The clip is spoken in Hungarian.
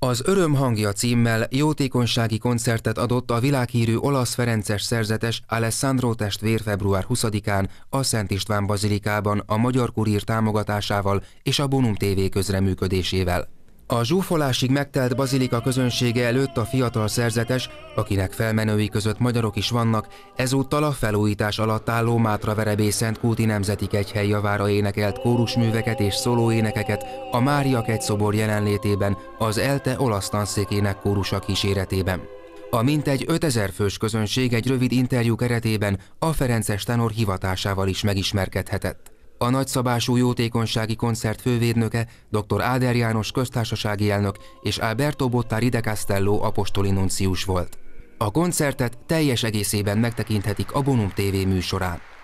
Az Öröm hangja címmel jótékonysági koncertet adott a világhírű olasz Ferences szerzetes Alessandro testvér február 20-án a Szent István Bazilikában a Magyar Kurír támogatásával és a Bonum TV közreműködésével. A zsúfolásig megtelt bazilika közönsége előtt a fiatal szerzetes, akinek felmenői között magyarok is vannak, ezúttal a felújítás alatt álló Mátra Verebé Szentkúti Nemzeti Kegyhely javára énekelt kórusműveket és szólóénekeket a Mária szobor jelenlétében az ELTE olasz tanszékének kórusa kíséretében. A mintegy 5000 fős közönség egy rövid interjú keretében a Ferences tenor hivatásával is megismerkedhetett a nagyszabású jótékonysági koncert fővédnöke dr. Áder János köztársasági elnök és Alberto Bottari de Castello apostoli nuncius volt. A koncertet teljes egészében megtekinthetik a Bonum TV műsorán.